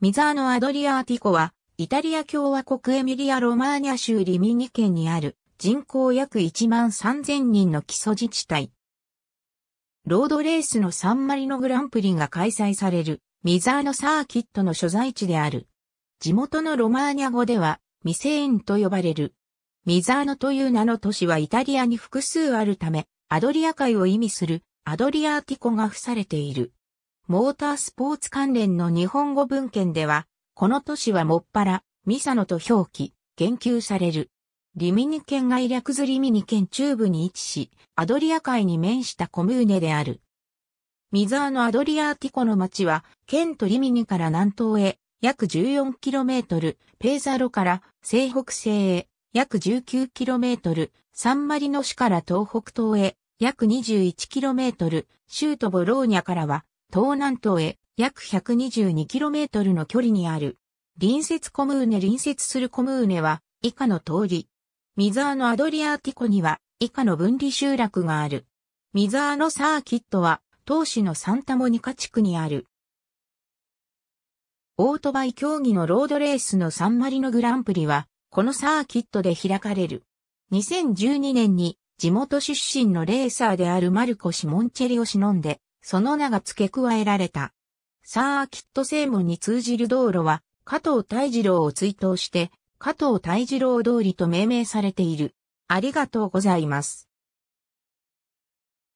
ミザーノ・アドリアーティコは、イタリア共和国エミリア・ロマーニャ州リミニ県にある人口約1万3000人の基礎自治体。ロードレースのサンマリノグランプリが開催されるミザーノサーキットの所在地である。地元のロマーニャ語ではミセーンと呼ばれる。ミザーノという名の都市はイタリアに複数あるため、アドリア海を意味するアドリアーティコが付されている。モータースポーツ関連の日本語文献では、この都市はもっぱら、ミサノと表記、言及される。リミニ県外略ずリミニ県中部に位置し、アドリア海に面したコムーネである。ミザーのアドリアーティコの町は、県とリミニから南東へ約 14km、ペーザロから西北西へ約 19km、サンマリノ市から東北東へ約 21km、ートボローニャからは東南東へ約 122km の距離にある。隣接コムーネ隣接するコムーネは以下の通り。ミザーノアドリアーティコには以下の分離集落がある。ミザーノサーキットは当市のサンタモニカ地区にある。オートバイ競技のロードレースのサンマリノグランプリはこのサーキットで開かれる。2012年に地元出身のレーサーであるマルコ・シモンチェリを忍んでその名が付け加えられた。サーキット正門に通じる道路は、加藤大二郎を追悼して、加藤大二郎通りと命名されている。ありがとうございます。